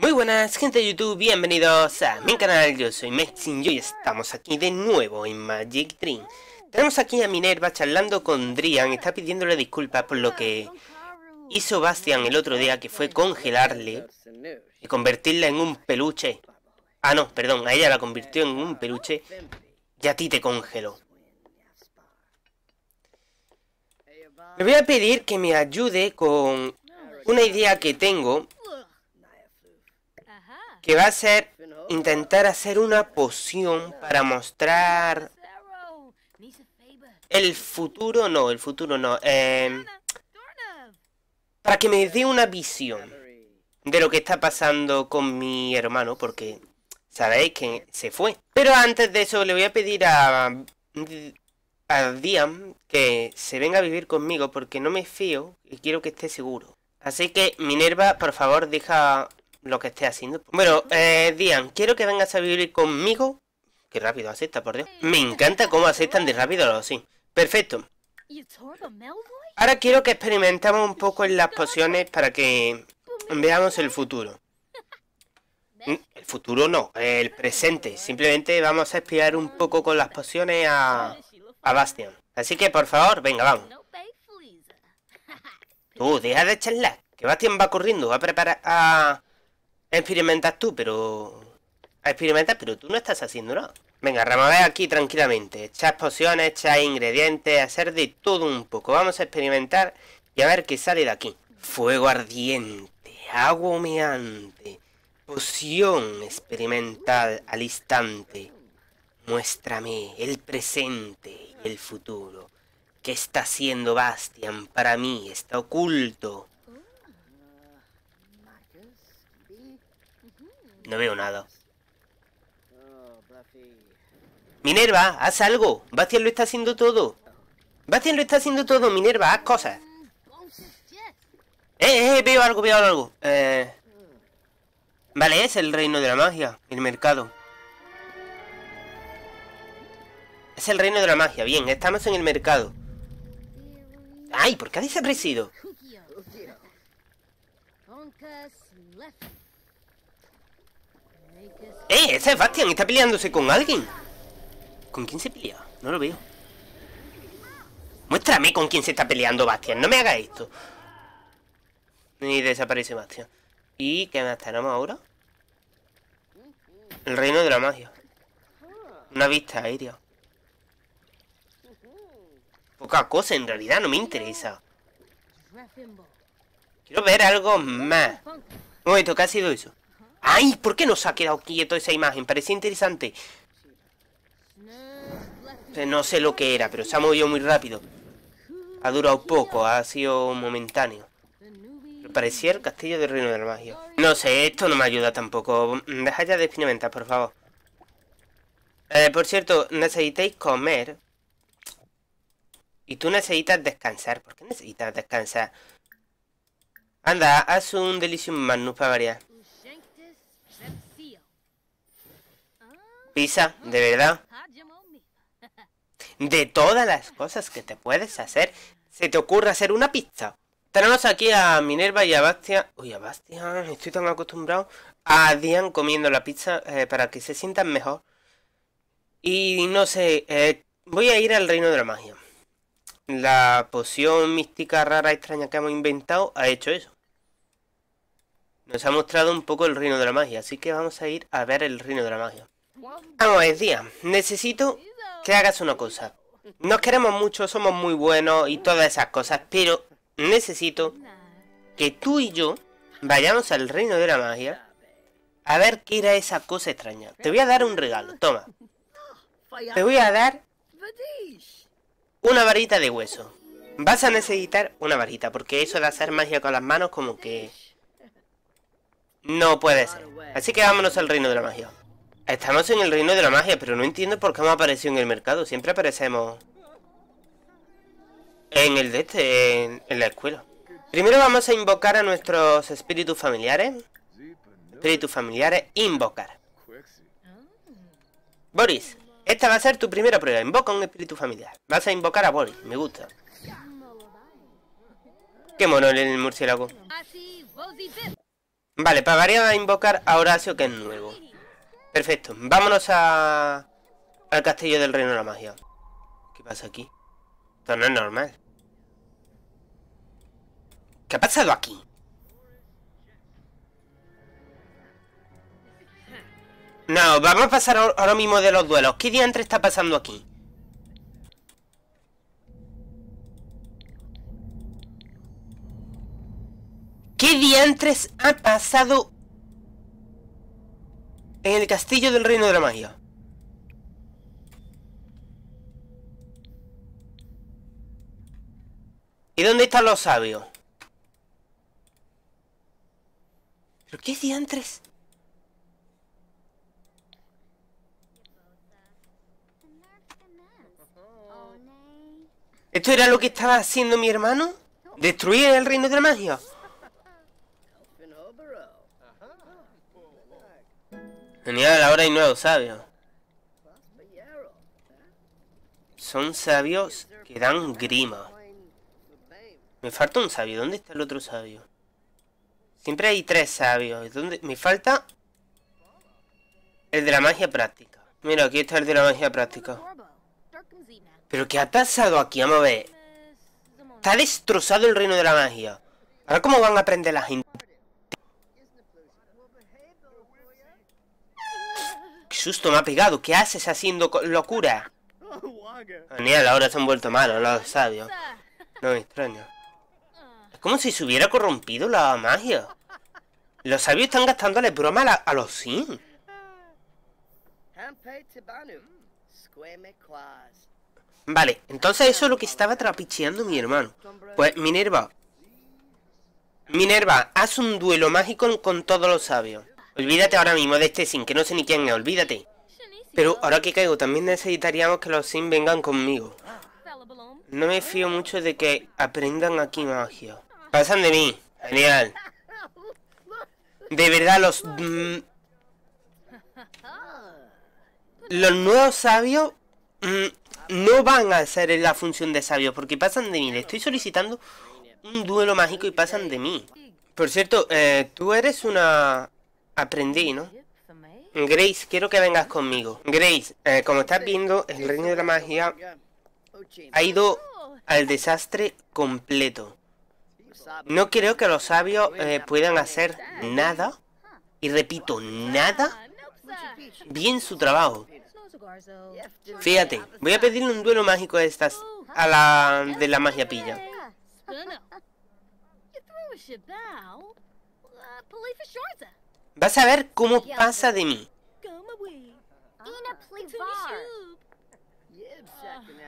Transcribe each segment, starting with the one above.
Muy buenas gente de YouTube, bienvenidos a mi canal, yo soy Mexin y hoy estamos aquí de nuevo en Magic Dream Tenemos aquí a Minerva charlando con Drian, está pidiéndole disculpas por lo que hizo Bastian el otro día que fue congelarle y convertirla en un peluche Ah no, perdón, a ella la convirtió en un peluche y a ti te congeló Me voy a pedir que me ayude con una idea que tengo que va a ser intentar hacer una poción para mostrar el futuro, no, el futuro no, em, para que me dé una visión de lo que está pasando con mi hermano, porque sabéis que se fue. Pero antes de eso le voy a pedir a, a Diam que se venga a vivir conmigo porque no me fío y quiero que esté seguro. Así que Minerva, por favor, deja lo que esté haciendo. Bueno, eh, Dian, quiero que vengas a vivir conmigo. Qué rápido acepta, por Dios. Me encanta cómo aceptan de rápido ¿lo sí. Perfecto. Ahora quiero que experimentemos un poco en las pociones para que veamos el futuro. Mm, el futuro no, el presente. Simplemente vamos a espiar un poco con las pociones a, a Bastian. Así que, por favor, venga, vamos. Tú, deja de charlar. Que Bastian va corriendo Va a preparar a... Experimentas tú, pero... Experimentas, pero tú no estás haciendo nada. Venga, remover aquí tranquilamente. echas pociones, echas ingredientes, hacer de todo un poco. Vamos a experimentar y a ver qué sale de aquí. Fuego ardiente, agua humeante, poción experimental al instante. Muéstrame el presente y el futuro. ¿Qué está haciendo Bastian para mí? Está oculto. No veo nada. Minerva, haz algo. Bastien lo está haciendo todo. Bastian lo está haciendo todo, Minerva, haz cosas. Eh, eh, eh veo algo, veo algo. Eh, vale, es el reino de la magia, el mercado. Es el reino de la magia, bien, estamos en el mercado. ¡Ay! ¿Por qué ha desaparecido? ¡Eh! ¡Ese es ¡Está peleándose con alguien! ¿Con quién se pelea? No lo veo. Muéstrame con quién se está peleando Bastian. No me haga esto. Y desaparece Bastian. ¿Y qué más tenemos ahora? El reino de la magia. Una vista aérea. Poca cosa, en realidad no me interesa. Quiero ver algo más. Un momento, ¿qué ha sido eso? ¡Ay! ¿Por qué no se ha quedado quieto esa imagen? Parecía interesante. No sé lo que era, pero se ha movido muy rápido. Ha durado poco, ha sido momentáneo. parecía el castillo del Reino de la Magia. No sé, esto no me ayuda tampoco. Deja ya de experimentar, por favor. Eh, por cierto, necesitéis comer. Y tú necesitas descansar. ¿Por qué necesitas descansar? Anda, haz un Delicium Magnus para variar. de verdad. De todas las cosas que te puedes hacer, se te ocurre hacer una pizza. Tenemos aquí a Minerva y a Bastia. Uy, a Bastia, estoy tan acostumbrado. A Dian comiendo la pizza eh, para que se sientan mejor. Y no sé, eh, voy a ir al reino de la magia. La poción mística rara extraña que hemos inventado ha hecho eso. Nos ha mostrado un poco el reino de la magia, así que vamos a ir a ver el reino de la magia. Vamos, es día. Necesito que hagas una cosa. Nos queremos mucho, somos muy buenos y todas esas cosas, pero necesito que tú y yo vayamos al reino de la magia a ver qué era esa cosa extraña. Te voy a dar un regalo, toma. Te voy a dar una varita de hueso. Vas a necesitar una varita, porque eso de hacer magia con las manos como que... No puede ser. Así que vámonos al reino de la magia. Estamos en el reino de la magia, pero no entiendo por qué hemos aparecido en el mercado. Siempre aparecemos... En el de este, en, la escuela. Primero vamos a invocar a nuestros espíritus familiares. Espíritus familiares, invocar. Boris, esta va a ser tu primera prueba. Invoca un espíritu familiar. Vas a invocar a Boris, me gusta. Qué mono el murciélago. Vale, para variar a invocar a Horacio, que es nuevo. Perfecto, vámonos a... Al castillo del reino de la magia ¿Qué pasa aquí? Esto no es normal ¿Qué ha pasado aquí? No, vamos a pasar ahora mismo de los duelos. ¿Qué diantres está pasando aquí? ¿Qué diantres ha pasado en el castillo del reino de la magia. ¿Y dónde están los sabios? ¿Pero qué diantres? ¿Esto era lo que estaba haciendo mi hermano? ¿Destruir el reino de la magia? Venía la hora y sabios sabios Son sabios que dan grima. Me falta un sabio. ¿Dónde está el otro sabio? Siempre hay tres sabios. ¿Dónde? Me falta el de la magia práctica. Mira, aquí está el de la magia práctica. ¿Pero qué ha pasado aquí? Vamos a ver. Está destrozado el reino de la magia. Ahora cómo van a aprender la gente Justo me ha pegado! ¿Qué haces haciendo locura? Daniel, ahora se han vuelto malos los sabios. No extraño. Es como si se hubiera corrompido la magia. Los sabios están gastándole broma a, los sin. Vale, entonces eso es lo que estaba trapicheando mi hermano. Pues Minerva. Minerva, haz un duelo mágico con todos los sabios. Olvídate ahora mismo de este sin que no sé ni quién es, olvídate. Pero ahora que caigo, también necesitaríamos que los sin vengan conmigo. No me fío mucho de que aprendan aquí magia. Pasan de mí. Genial. De verdad, los... Mm, los nuevos sabios mm, no van a hacer la función de sabios porque pasan de mí. Le estoy solicitando un duelo mágico y pasan de mí. Por cierto, eh, tú eres una aprendí, ¿no? Grace, quiero que vengas conmigo. Grace, eh, como estás viendo, el reino de la magia ha ido al desastre completo. No creo que los sabios eh, puedan hacer nada, y repito, nada, bien su trabajo. Fíjate, voy a pedirle un duelo mágico a estas, a la de la magia pilla. Vas a ver cómo pasa de mí.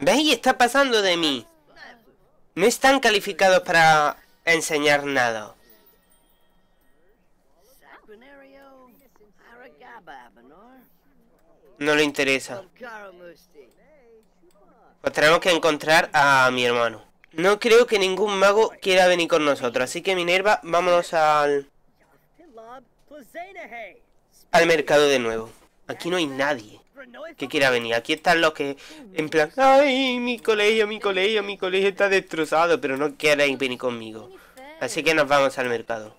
¿Veis? Está pasando de mí. No están calificados para enseñar nada. No le interesa. Pues tenemos que encontrar a mi hermano. No creo que ningún mago quiera venir con nosotros. Así que Minerva, vámonos al... Pues al mercado de nuevo. Aquí no hay nadie que quiera venir. Aquí están los que en plan, ay, mi colegio, mi colegio, mi colegio está destrozado, pero no quieren venir conmigo. Así que nos vamos al mercado.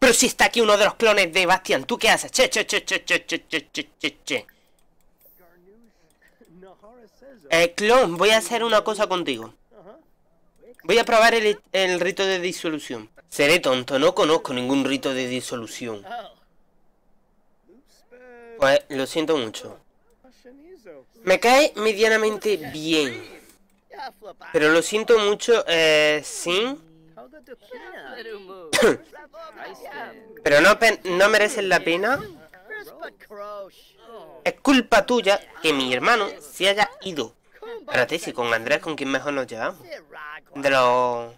Pero si está aquí uno de los clones de Bastian, ¿tú qué haces? Che, che, che, che, che, che, che, che, che. Eh, clon, voy a hacer una cosa contigo. Voy a probar el, el rito de disolución. Seré tonto, no conozco ningún rito de disolución. Pues lo siento mucho. Me cae medianamente bien. Pero lo siento mucho, eh, sin... Pero no, no mereces la pena. Es culpa tuya que mi hermano se haya ido. Espérate, si con Andrés, ¿con quién mejor nos llevamos? De los...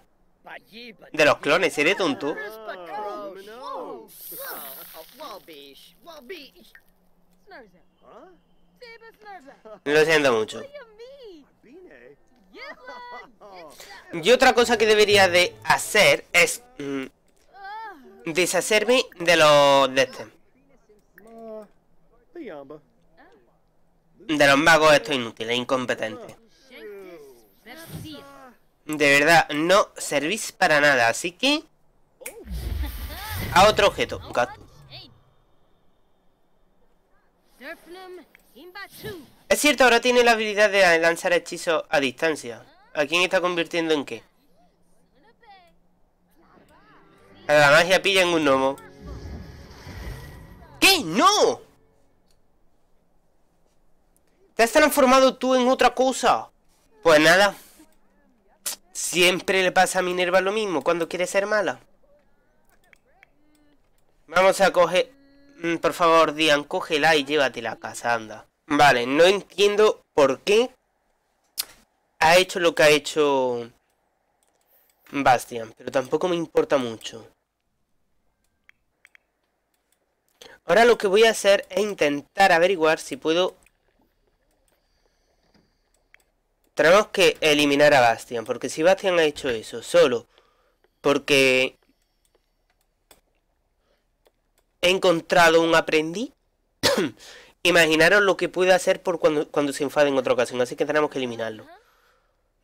De los clones, ¿eres tonto? ¿Ah? Lo siento mucho. Y otra cosa que debería de hacer es mm, ah. deshacerme de los de este. Ah, de los magos esto es inútil e incompetente. De verdad, no servís para nada, así que... A otro objeto, gato. Es cierto, ahora tiene la habilidad de lanzar hechizos a distancia. ¿A quién está convirtiendo en qué? A la magia pilla en un gnomo. ¿Qué? ¡No! ¿Te has transformado tú en otra cosa? Pues nada. Siempre le pasa a Minerva lo mismo cuando quiere ser mala. Vamos a coger Mm, por favor, Dian, cógela y llévatela a casa, anda. Vale, no entiendo por qué ha hecho lo que ha hecho Bastian, pero tampoco me importa mucho. Ahora lo que voy a hacer es intentar averiguar si puedo... Tenemos que eliminar a Bastian, porque si Bastian ha hecho eso solo porque He encontrado un aprendiz. Imaginaros lo que puede hacer por cuando, se enfade en otra ocasión, así que tenemos que eliminarlo.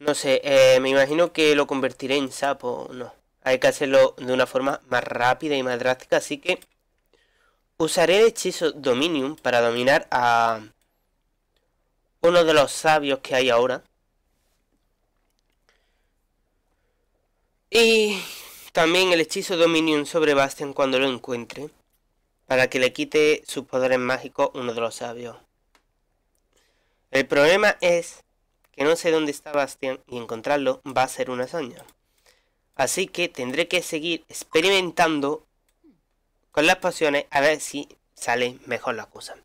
No sé, eh, me imagino que lo convertiré en sapo, no. Hay que hacerlo de una forma más rápida y más drástica, así que... Usaré el hechizo Dominium para dominar a... Uno de los sabios que hay ahora. Y... También el hechizo Dominium sobre Bastian cuando lo encuentre para que le quite sus poderes mágicos uno de los sabios. El problema es que no sé dónde está Bastian y encontrarlo va a ser una hazaña. Así que tendré que seguir experimentando con las pasiones a ver si sale mejor la cosa.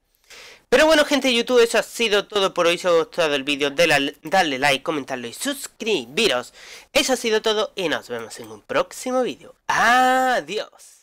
Pero bueno gente de YouTube, eso ha sido todo por hoy. Si os ha gustado el vídeo, darle like, comentarlo y suscribiros. Eso ha sido todo y nos vemos en un próximo vídeo. Adiós.